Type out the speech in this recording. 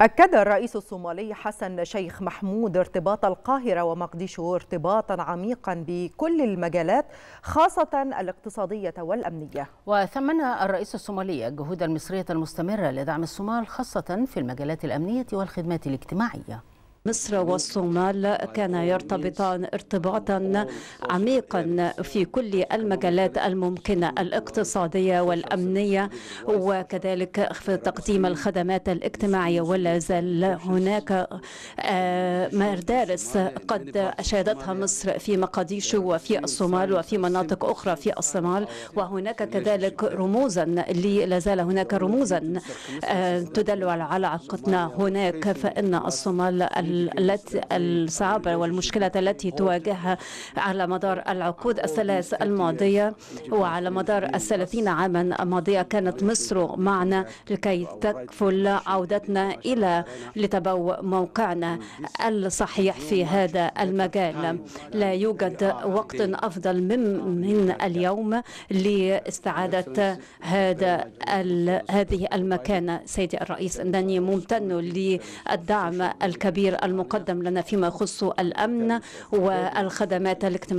أكد الرئيس الصومالي حسن شيخ محمود ارتباط القاهرة ومقديشو ارتباطا عميقا بكل المجالات خاصة الاقتصادية والأمنية وثمن الرئيس الصومالي الجهود المصرية المستمرة لدعم الصومال خاصة في المجالات الأمنية والخدمات الاجتماعية مصر والصومال كان يرتبطان ارتباطا عميقا في كل المجالات الممكنة الاقتصادية والأمنية وكذلك في تقديم الخدمات الاجتماعية ولا زال هناك آه، مدارس قد أشادتها مصر في مقاديشو وفي الصومال وفي مناطق أخرى في الصومال وهناك كذلك رموزا لا زال هناك رموزا آه، تدل على علاقتنا هناك فإن الصومال الصعبة والمشكلة التي تواجهها على مدار العقود الثلاث الماضية وعلى مدار الثلاثين عاما الماضية كانت مصر معنا لكي تكفل عودتنا إلى لتبوء موقعنا الصحيح في هذا المجال لا يوجد وقت أفضل من, من اليوم لاستعادة هذا هذه المكانة سيدي الرئيس أنني ممتن للدعم الكبير المقدم لنا فيما يخص الأمن والخدمات الاجتماعية